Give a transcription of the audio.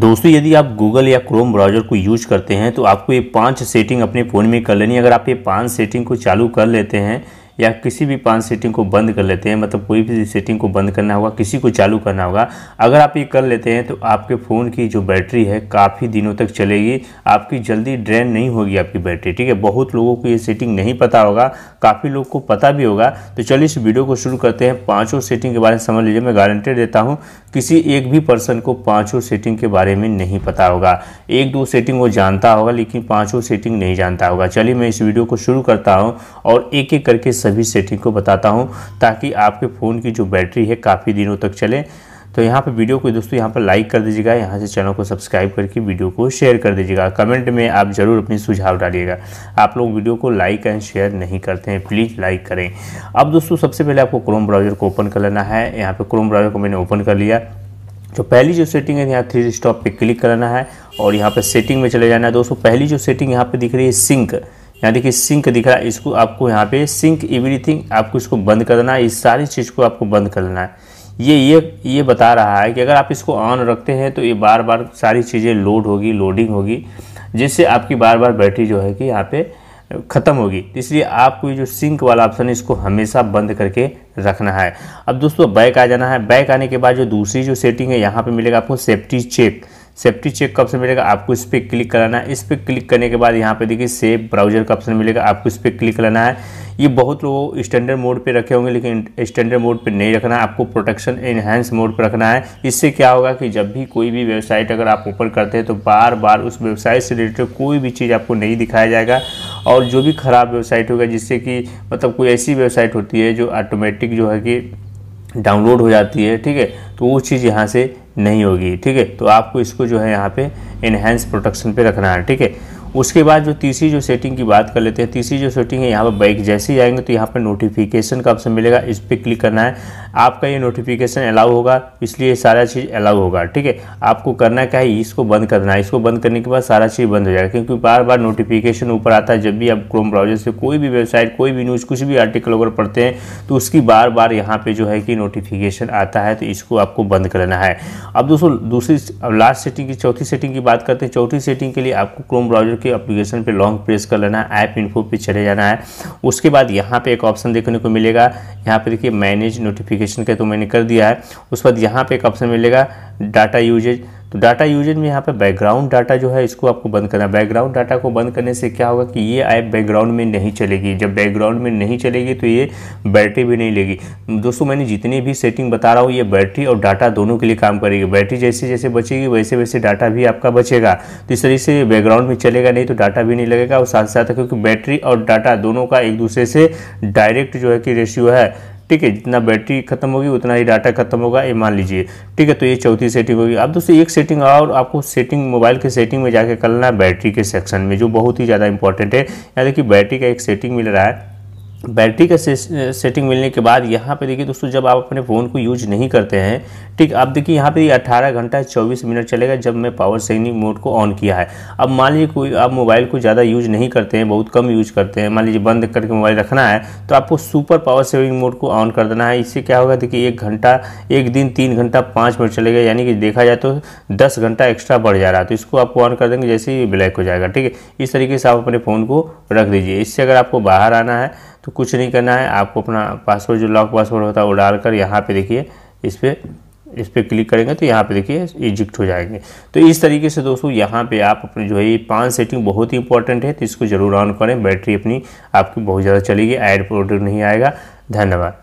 दोस्तों यदि आप गूगल या क्रोम ब्राउजर को यूज करते हैं तो आपको ये पांच सेटिंग अपने फ़ोन में कर लेनी अगर आप ये पांच सेटिंग को चालू कर लेते हैं या किसी भी पांच सेटिंग को बंद कर लेते हैं मतलब कोई भी सेटिंग को बंद करना होगा किसी को चालू करना होगा अगर आप ये कर लेते हैं तो आपके फ़ोन की जो बैटरी है काफ़ी दिनों तक चलेगी आपकी जल्दी ड्रेन नहीं होगी आपकी बैटरी ठीक है बहुत लोगों को ये सेटिंग नहीं पता होगा काफ़ी लोग को पता भी होगा तो चलिए इस वीडियो को शुरू करते हैं पाँचों सेटिंग के बारे में समझ लीजिए मैं गारंटेड देता हूँ किसी एक भी पर्सन को पाँचों सेटिंग के बारे में नहीं पता होगा एक दो सेटिंग वो जानता होगा लेकिन पाँचों सेटिंग नहीं जानता होगा चलिए मैं इस वीडियो को शुरू करता हूँ और एक एक करके सभी सेटिंग को बताता हूँ ताकि आपके फ़ोन की जो बैटरी है काफ़ी दिनों तक चले तो यहाँ पर वीडियो को दोस्तों यहाँ पर लाइक कर दीजिएगा यहाँ से चैनल को सब्सक्राइब करके वीडियो को शेयर कर दीजिएगा कमेंट में आप ज़रूर अपने सुझाव डालिएगा आप लोग वीडियो को लाइक एंड शेयर नहीं करते हैं प्लीज़ लाइक करें अब दोस्तों सबसे पहले आपको क्रोम ब्राउज़र को ओपन कर लेना है यहाँ पर क्रोम ब्राउज़र को मैंने ओपन कर लिया जो पहली जो सेटिंग है यहाँ थ्री स्टॉप पर क्लिक करना है और यहाँ पर सेटिंग में चले जाना है दोस्तों पहली जो सेटिंग यहाँ पर दिख रही है सिंक यहाँ देखिए सिंक दिख रहा है इसको आपको यहाँ पे सिंक एवरीथिंग आपको इसको बंद कर देना है इस सारी चीज़ को आपको बंद कर देना है ये ये ये बता रहा है कि अगर आप इसको ऑन रखते हैं तो ये बार बार सारी चीज़ें लोड होगी लोडिंग होगी जिससे आपकी बार बार बैटरी जो है कि यहाँ पे ख़त्म होगी इसलिए आपको ये जो सिंक वाला ऑप्शन है इसको हमेशा बंद करके रखना है अब दोस्तों बैक आ जाना है बैक आने के बाद जो दूसरी जो सेटिंग है यहाँ पे मिलेगा आपको सेफ्टी चेक सेफ्टी चेक का ऑप्शन मिलेगा आपको इस पर क्लिक कराना है इस पर क्लिक करने के बाद यहाँ पे देखिए सेफ ब्राउजर का ऑप्शन मिलेगा आपको इस पर क्लिक कराना है ये बहुत लोग स्टैंडर्ड मोड पे रखे होंगे लेकिन स्टैंडर्ड मोड पे नहीं रखना है आपको प्रोटेक्शन एनहेंस मोड पे रखना है इससे क्या होगा कि जब भी कोई भी वेबसाइट अगर आप ओपन करते हैं तो बार बार उस वेबसाइट से रिलेटेड कोई भी चीज़ आपको नहीं दिखाया जाएगा और जो भी ख़राब वेबसाइट होगा जिससे कि मतलब कोई ऐसी वेबसाइट होती है जो ऑटोमेटिक जो है कि डाउनलोड हो जाती है ठीक है तो वो चीज़ यहाँ से नहीं होगी ठीक है तो आपको इसको जो है यहाँ पे इन्हेंस प्रोटेक्शन पे रखना है ठीक है उसके बाद जो तीसरी जो सेटिंग की बात कर लेते हैं तीसरी जो सेटिंग है यहाँ पर बाइक जैसे ही आएंगे तो यहाँ पर नोटिफिकेशन का ऑप्शन मिलेगा इस पर क्लिक करना है आपका ये नोटिफिकेशन अलाउ होगा इसलिए सारा चीज़ अलाउ होगा ठीक है आपको करना क्या है इसको बंद करना है इसको बंद करने के बाद सारा चीज़ बंद हो जाएगा क्योंकि बार बार नोटिफिकेशन ऊपर आता है जब भी आप क्रोम ब्राउजर से कोई भी वेबसाइट कोई भी न्यूज़ कुछ भी आर्टिकल अगर पढ़ते हैं तो उसकी बार बार यहाँ पर जो है कि नोटिफिकेशन आता है तो इसको आपको बंद करना है अब दोस्तों दूसरी लास्ट सेटिंग की चौथी सेटिंग की बात करते हैं चौथी सेटिंग के लिए आपको क्रोम ब्राउजर के अप्लीकेशन पर लॉन्ग प्रेस कर लेना है ऐप इन्फो पर चले जाना है उसके बाद यहाँ पर एक ऑप्शन देखने को मिलेगा यहाँ पर देखिए मैनेज नोटिफिकेशन वेरिफिकेशन का तो मैंने कर दिया है उस बाद यहाँ पे एक ऑप्शन मिलेगा डाटा यूजेज तो डाटा यूजेज में यहाँ पे बैकग्राउंड डाटा जो है इसको आपको बंद करना है बैकग्राउंड डाटा को बंद करने से क्या होगा कि ये ऐप बैकग्राउंड में नहीं चलेगी जब बैकग्राउंड में नहीं चलेगी तो ये बैटरी भी नहीं लेगी दोस्तों मैंने जितनी भी सेटिंग बता रहा हूँ ये बैटरी और डाटा दोनों के लिए काम करेगी बैटरी जैसे जैसे बचेगी वैसे वैसे डाटा भी आपका बचेगा तो इस तरीके से बैकग्राउंड में चलेगा नहीं तो डाटा भी नहीं लगेगा और साथ साथ क्योंकि बैटरी और डाटा दोनों का एक दूसरे से डायरेक्ट जो है कि रेशियो है ठीक है जितना बैटरी खत्म होगी उतना ही डाटा खत्म होगा ये मान लीजिए ठीक है तो ये चौथी सेटिंग होगी अब दोस्तों एक सेटिंग और आपको सेटिंग मोबाइल के सेटिंग में जाके करना है बैटरी के सेक्शन में जो बहुत ही ज़्यादा इंपॉर्टेंट है यहाँ देखिए बैटरी का एक सेटिंग मिल रहा है बैटरी का सेटिंग मिलने के बाद यहाँ पे देखिए दोस्तों जब आप अपने फ़ोन को यूज नहीं करते हैं ठीक आप देखिए यहाँ पे 18 घंटा 24 मिनट चलेगा जब मैं पावर सेविंग मोड को ऑन किया है अब मान लीजिए कोई आप मोबाइल को ज़्यादा यूज नहीं करते हैं बहुत कम यूज करते हैं मान लीजिए बंद करके मोबाइल रखना है तो आपको सुपर पावर सेविंग मोड को ऑन कर देना है इससे क्या होगा देखिए एक घंटा एक दिन तीन घंटा पाँच मिनट चलेगा यानी कि देखा जाए तो दस घंटा एक्स्ट्रा बढ़ जा रहा है तो इसको आप ऑन कर देंगे जैसे ही ब्लैक हो जाएगा ठीक है इस तरीके से आप अपने फ़ोन को रख दीजिए इससे अगर आपको बाहर आना है तो कुछ नहीं करना है आपको अपना पासवर्ड जो लॉक पासवर्ड होता है वो डाल कर यहाँ पर देखिए इस पर इस पर क्लिक करेंगे तो यहाँ पे देखिए इजिक्ट हो जाएंगे तो इस तरीके से दोस्तों यहाँ पे आप अपने जो है ये पांच सेटिंग बहुत ही इंपॉर्टेंट है तो इसको ज़रूर ऑन करें बैटरी अपनी आपकी बहुत ज़्यादा चलेगी एड प्रोडक्ट नहीं आएगा धन्यवाद